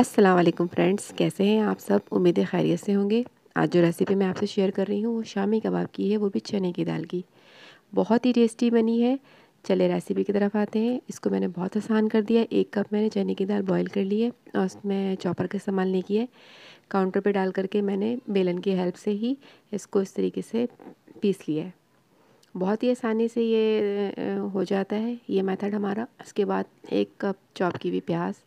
अस्सलाम वालेकुम फ्रेंड्स कैसे हैं आप सब उम्मीद खैरियत से होंगे आज जो रेसिपी मैं आपसे शेयर कर रही हूँ वो शामी कबाब की है वो भी चने की दाल की बहुत ही टेस्टी बनी है चले रेसिपी की तरफ आते हैं इसको मैंने बहुत आसान कर दिया एक कप मैंने चने की दाल बॉईल कर ली है और उसमें चॉपर का इस्तेमाल नहीं किया काउंटर पे डाल करके मैंने बेलन की हेल्प से ही इसको इस तरीके से पीस लिया है बहुत ही आसानी से ये हो जाता है ये मेथड हमारा उसके बाद एक कप चॉप की हुई प्याज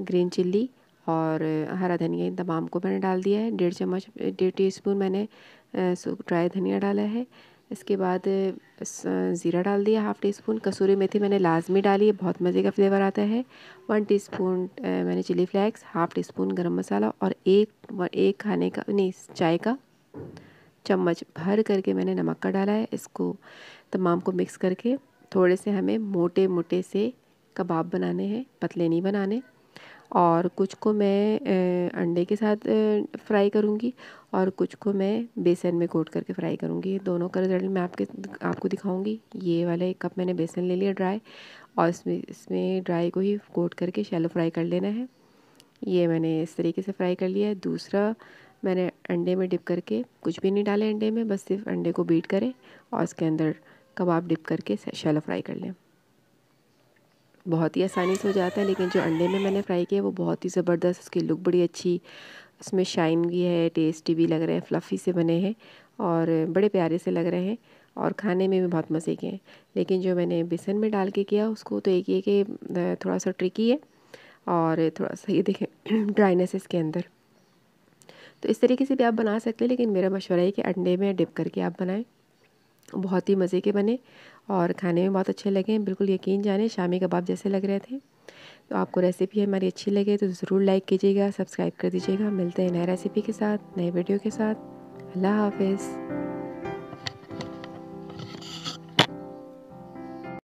ग्रीन चिल्ली और हरा धनिया इन तमाम को मैंने डाल दिया है डेढ़ चम्मच डेढ़ टी स्पून मैंने ड्राई धनिया डाला है इसके बाद ज़ीरा डाल दिया हाफ़ टी स्पून कसूरी मेथी मैंने लाजमी डाली है बहुत मज़े का फ्लेवर आता है वन टी स्पून मैंने chilli flakes half teaspoon गर्म मसाला और एक एक खाने का नहीं चाय का चम्मच भर करके मैंने नमक का डाला है इसको तमाम को मिक्स करके थोड़े से हमें मोटे मोटे से कबाब बनाने हैं पतले नहीं बनाने और कुछ को मैं अंडे के साथ फ्राई करूँगी और कुछ को मैं बेसन में कोट करके फ्राई करूँगी दोनों का रिज़ल्ट मैं आपके आपको दिखाऊँगी ये वाला एक कप मैंने बेसन ले लिया ड्राई और इसमें इसमें ड्राई को ही कोट करके शैलो फ्राई कर लेना है ये मैंने इस तरीके से फ्राई कर लिया है दूसरा मैंने अंडे में डिप करके कुछ भी नहीं डाले अंडे में बस सिर्फ अंडे को बीट करें और उसके अंदर कबाब डिप करके शैलो फ्राई कर लें बहुत ही आसानी से हो जाता है लेकिन जो अंडे में मैंने फ्राई किया वो बहुत ही ज़बरदस्त उसकी लुक बड़ी अच्छी उसमें शाइन भी है टेस्टी भी लग रहे हैं फ्लफ़ी से बने हैं और बड़े प्यारे से लग रहे हैं और खाने में भी बहुत मज़े के हैं लेकिन जो मैंने बेसन में डाल के किया उसको तो एक ये कि थोड़ा सा ट्रिकी है और थोड़ा सा ये देखें ड्राइनेस इसके अंदर तो इस तरीके से भी आप बना सकते हैं लेकिन मेरा मशवरा है कि अंडे में डिप करके आप बनाएं बहुत ही मज़े के बने और खाने में बहुत अच्छे लगे बिल्कुल यकीन जाने शामी कबाब जैसे लग रहे थे तो आपको रेसिपी हमारी अच्छी लगे तो ज़रूर लाइक कीजिएगा सब्सक्राइब कर दीजिएगा मिलते हैं नए रेसिपी के साथ नए वीडियो के साथ अल्लाह हाफिज़